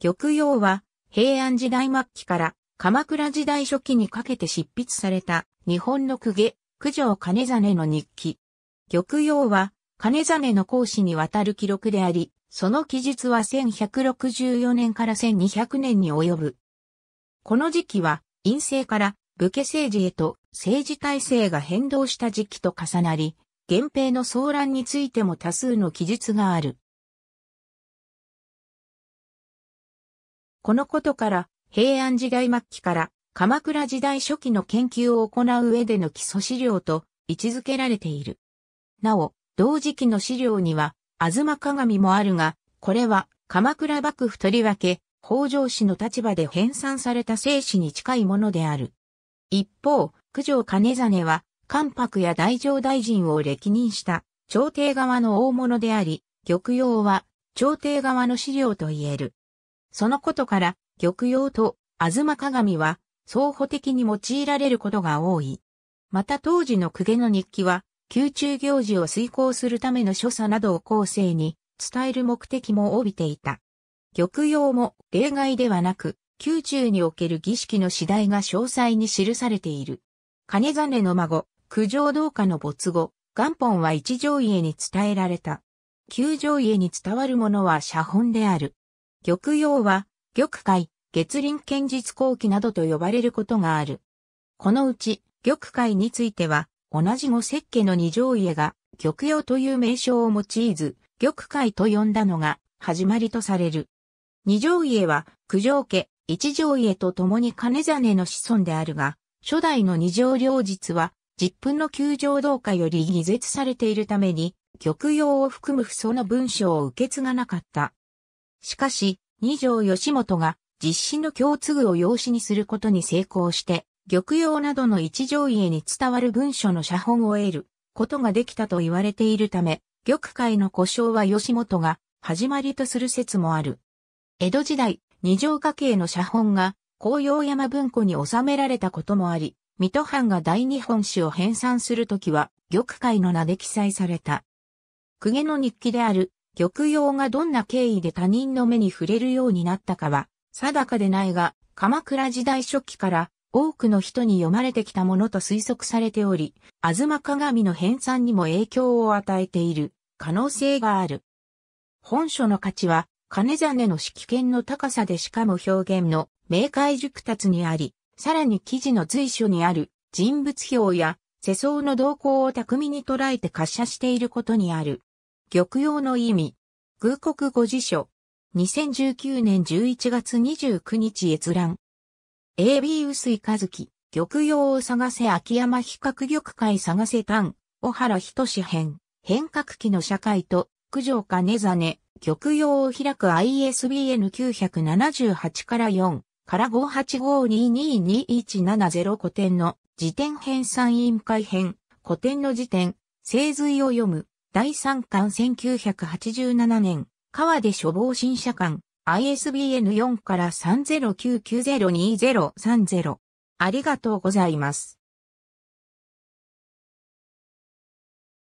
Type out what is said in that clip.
玉葉は平安時代末期から鎌倉時代初期にかけて執筆された日本の公家、九条兼実の日記。玉葉は兼実の講師にわたる記録であり、その記述は1164年から1200年に及ぶ。この時期は陰性から武家政治へと政治体制が変動した時期と重なり、源平の騒乱についても多数の記述がある。このことから、平安時代末期から鎌倉時代初期の研究を行う上での基礎資料と位置づけられている。なお、同時期の資料には、吾妻鏡もあるが、これは鎌倉幕府とりわけ、北条氏の立場で編纂された聖史に近いものである。一方、九条兼実は、関白や大乗大臣を歴任した朝廷側の大物であり、玉葉は朝廷側の資料と言える。そのことから、玉葉と吾妻鏡は、双方的に用いられることが多い。また当時の公家の日記は、宮中行事を遂行するための所作などを後世に伝える目的も帯びていた。玉葉も例外ではなく、宮中における儀式の次第が詳細に記されている。金金の孫、九条道家の没後、元本は一条家に伝えられた。九条家に伝わるものは写本である。玉葉は、玉界、月輪剣術後期などと呼ばれることがある。このうち、玉界については、同じ五石家の二条家が、玉葉という名称を用いず、玉界と呼んだのが、始まりとされる。二条家は、九条家、一条家と共に金真の子孫であるが、初代の二条両日は、実分の九条同化より偽絶されているために、玉葉を含む不祖の文章を受け継がなかった。しかし、二条義元が実施の通具を養子にすることに成功して、玉葉などの一条家に伝わる文書の写本を得ることができたと言われているため、玉界の故障は義元が始まりとする説もある。江戸時代、二条家系の写本が紅葉山文庫に収められたこともあり、水戸藩が大日本史を編纂するときは、玉界の名で記載された。公家の日記である、玉葉がどんな経緯で他人の目に触れるようになったかは、定かでないが、鎌倉時代初期から多くの人に読まれてきたものと推測されており、吾妻鏡の編纂にも影響を与えている可能性がある。本書の価値は、金真の指揮権の高さでしかも表現の明快熟達にあり、さらに記事の随所にある人物表や世相の動向を巧みに捉えて滑車していることにある。玉葉の意味。偶国語辞書。2019年11月29日閲覧。AB 薄か和樹。玉葉を探せ秋山比較玉会探せ丹。小原し編。変革期の社会と、九条金ね。玉葉を開く ISBN 978から4。から585222170古典の辞典編参院会編、古典の辞典、聖髄を読む、第3巻1987年、川で処方新社館、ISBN4 から3099022030。ありがとうございます。